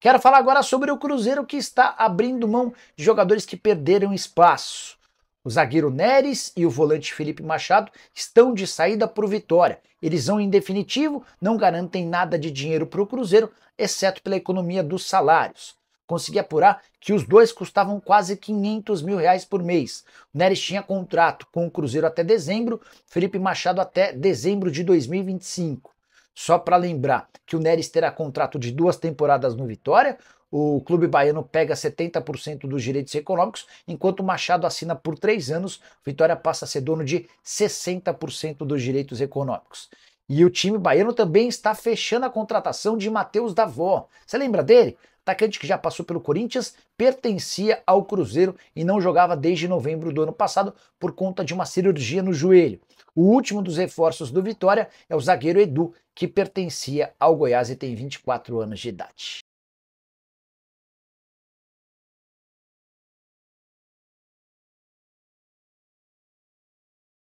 Quero falar agora sobre o Cruzeiro que está abrindo mão de jogadores que perderam espaço. O zagueiro Neres e o volante Felipe Machado estão de saída para o Vitória. Eles vão em definitivo, não garantem nada de dinheiro para o Cruzeiro, exceto pela economia dos salários. Consegui apurar que os dois custavam quase 500 mil reais por mês. O Neres tinha contrato com o Cruzeiro até dezembro, Felipe Machado até dezembro de 2025. Só para lembrar que o Neres terá contrato de duas temporadas no Vitória, o clube baiano pega 70% dos direitos econômicos, enquanto o Machado assina por três anos, Vitória passa a ser dono de 60% dos direitos econômicos. E o time baiano também está fechando a contratação de Matheus Davó. Você lembra dele? atacante que já passou pelo Corinthians, pertencia ao Cruzeiro e não jogava desde novembro do ano passado por conta de uma cirurgia no joelho. O último dos reforços do Vitória é o zagueiro Edu, que pertencia ao Goiás e tem 24 anos de idade.